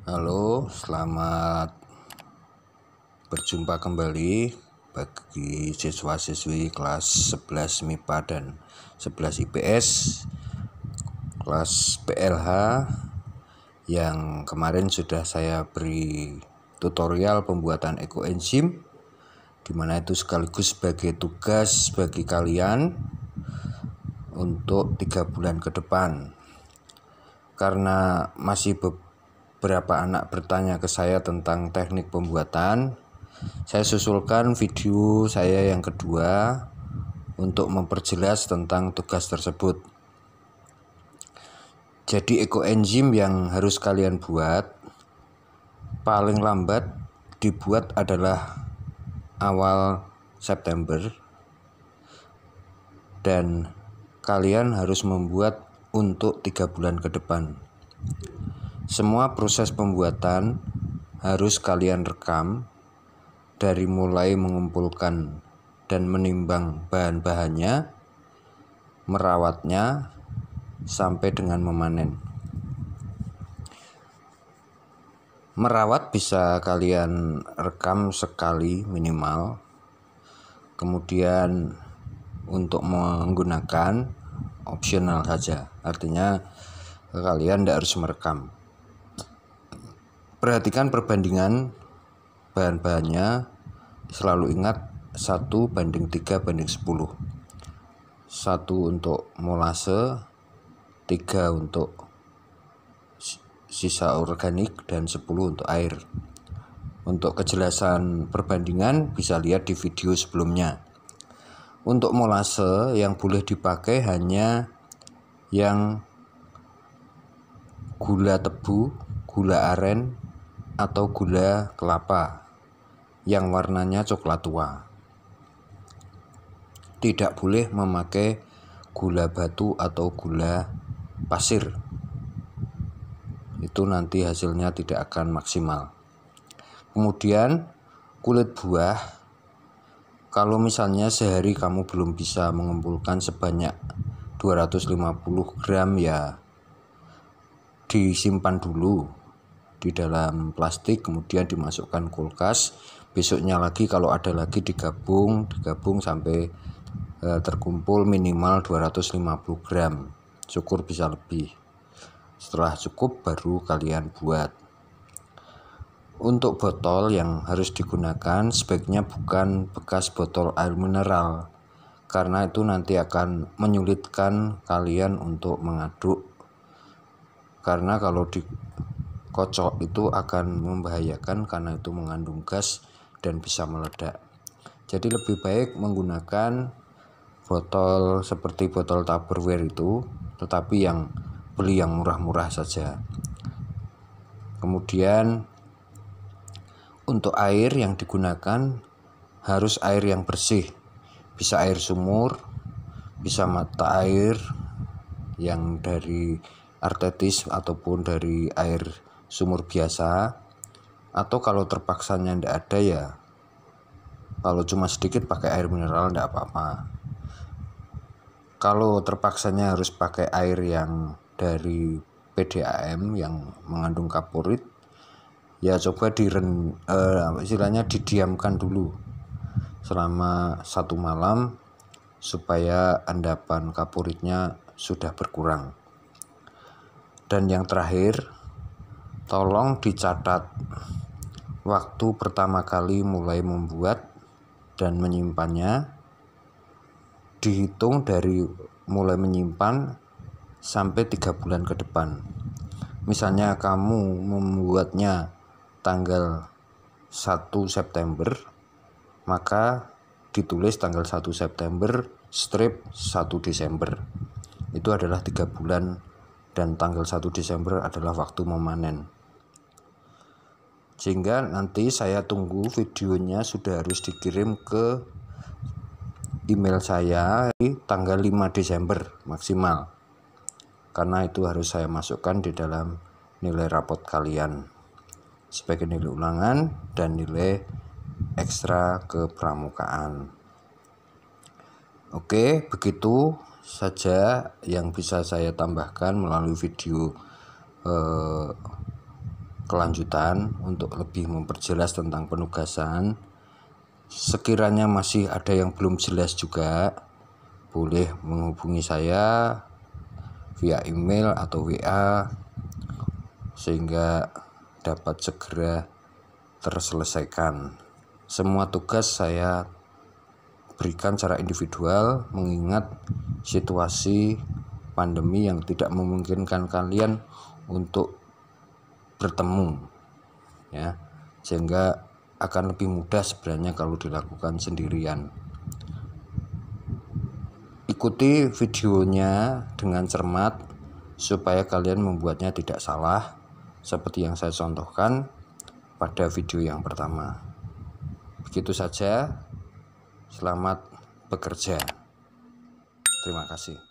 Halo, selamat berjumpa kembali bagi siswa-siswi kelas 11 MIPA dan 11 IPS kelas PLH yang kemarin sudah saya beri tutorial pembuatan ekoenzim dimana itu sekaligus sebagai tugas bagi kalian untuk tiga bulan ke depan karena masih beberapa Beberapa anak bertanya ke saya tentang teknik pembuatan. Saya susulkan video saya yang kedua untuk memperjelas tentang tugas tersebut. Jadi ekoenzim yang harus kalian buat paling lambat dibuat adalah awal September dan kalian harus membuat untuk tiga bulan ke depan. Semua proses pembuatan harus kalian rekam dari mulai mengumpulkan dan menimbang bahan-bahannya, merawatnya, sampai dengan memanen. Merawat bisa kalian rekam sekali minimal. Kemudian untuk menggunakan opsional saja. Artinya kalian tidak harus merekam. Perhatikan perbandingan bahan-bahannya. Selalu ingat 1 banding 3 banding 10. 1 untuk molase, 3 untuk sisa organik dan 10 untuk air. Untuk kejelasan perbandingan bisa lihat di video sebelumnya. Untuk molase yang boleh dipakai hanya yang gula tebu, gula aren, atau gula kelapa yang warnanya coklat tua. Tidak boleh memakai gula batu atau gula pasir. Itu nanti hasilnya tidak akan maksimal. Kemudian kulit buah kalau misalnya sehari kamu belum bisa mengumpulkan sebanyak 250 gram ya disimpan dulu di dalam plastik kemudian dimasukkan kulkas besoknya lagi kalau ada lagi digabung digabung sampai e, terkumpul minimal 250 gram syukur bisa lebih setelah cukup baru kalian buat untuk botol yang harus digunakan sebaiknya bukan bekas botol air mineral karena itu nanti akan menyulitkan kalian untuk mengaduk karena kalau di kocok itu akan membahayakan karena itu mengandung gas dan bisa meledak. Jadi lebih baik menggunakan botol seperti botol Tupperware itu, tetapi yang beli yang murah-murah saja. Kemudian untuk air yang digunakan harus air yang bersih. Bisa air sumur, bisa mata air yang dari artetis ataupun dari air sumur biasa atau kalau terpaksa tidak ada ya kalau cuma sedikit pakai air mineral tidak apa-apa kalau terpaksanya harus pakai air yang dari PDAM yang mengandung kapurit ya coba diren eh, istilahnya didiamkan dulu selama satu malam supaya endapan kapuritnya sudah berkurang dan yang terakhir Tolong dicatat waktu pertama kali mulai membuat dan menyimpannya dihitung dari mulai menyimpan sampai tiga bulan ke depan. Misalnya kamu membuatnya tanggal 1 September, maka ditulis tanggal 1 September strip 1 Desember. Itu adalah tiga bulan dan tanggal 1 Desember adalah waktu memanen sehingga nanti saya tunggu videonya sudah harus dikirim ke email saya di tanggal 5 Desember maksimal karena itu harus saya masukkan di dalam nilai rapot kalian sebagai nilai ulangan dan nilai ekstra ke pramukaan. Oke begitu saja yang bisa saya tambahkan melalui video eh, kelanjutan untuk lebih memperjelas tentang penugasan. Sekiranya masih ada yang belum jelas juga, boleh menghubungi saya via email atau WA sehingga dapat segera terselesaikan. Semua tugas saya berikan secara individual mengingat situasi pandemi yang tidak memungkinkan kalian untuk bertemu ya sehingga akan lebih mudah sebenarnya kalau dilakukan sendirian ikuti videonya dengan cermat supaya kalian membuatnya tidak salah seperti yang saya contohkan pada video yang pertama begitu saja selamat bekerja terima kasih